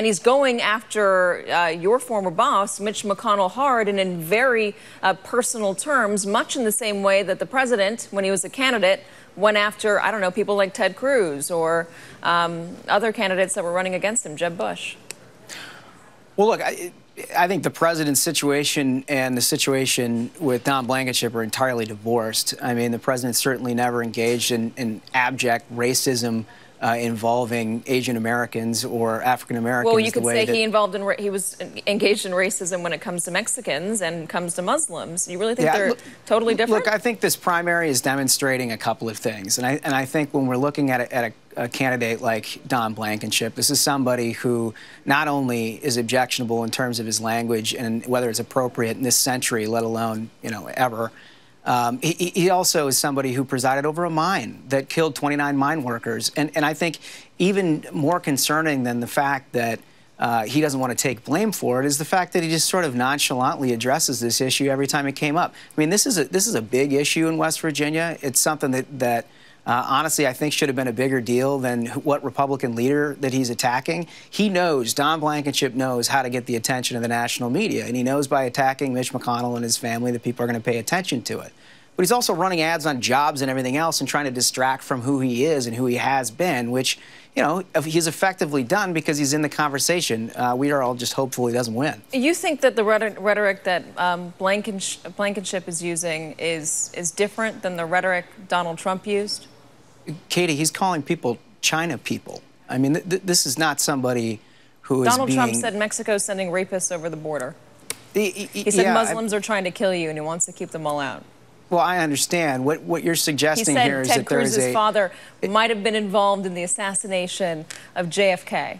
and he's going after uh, your former boss, Mitch McConnell, hard and in very uh, personal terms, much in the same way that the president, when he was a candidate, went after, I don't know, people like Ted Cruz or um, other candidates that were running against him, Jeb Bush. Well, look, I, I think the president's situation and the situation with Don Blankenship are entirely divorced. I mean, the president certainly never engaged in, in abject racism uh, involving Asian Americans or African Americans. Well, you could say he involved in he was engaged in racism when it comes to Mexicans and comes to Muslims. You really think yeah, they're look, totally different? Look, I think this primary is demonstrating a couple of things, and I and I think when we're looking at a, at a, a candidate like Don Blankenship, this is somebody who not only is objectionable in terms of his language and whether it's appropriate in this century, let alone you know ever. Um, he, he, also is somebody who presided over a mine that killed 29 mine workers. And, and I think even more concerning than the fact that uh, he doesn't want to take blame for it is the fact that he just sort of nonchalantly addresses this issue every time it came up. I mean, this is a, this is a big issue in West Virginia. It's something that, that – uh, honestly, I think should have been a bigger deal than what Republican leader that he's attacking. He knows, Don Blankenship knows how to get the attention of the national media, and he knows by attacking Mitch McConnell and his family that people are going to pay attention to it. But he's also running ads on jobs and everything else and trying to distract from who he is and who he has been, which, you know, he's effectively done because he's in the conversation. Uh, we are all just hopeful he doesn't win. You think that the rhetoric that um, Blankenship, Blankenship is using is, is different than the rhetoric Donald Trump used? Katie, he's calling people China people. I mean, th th this is not somebody who Donald being... Trump said Mexico's sending rapists over the border. He, he, he said yeah, Muslims I... are trying to kill you, and he wants to keep them all out. Well, I understand. What what you're suggesting he said here Ted is that Cruz's there is a... father might have been involved in the assassination of JFK.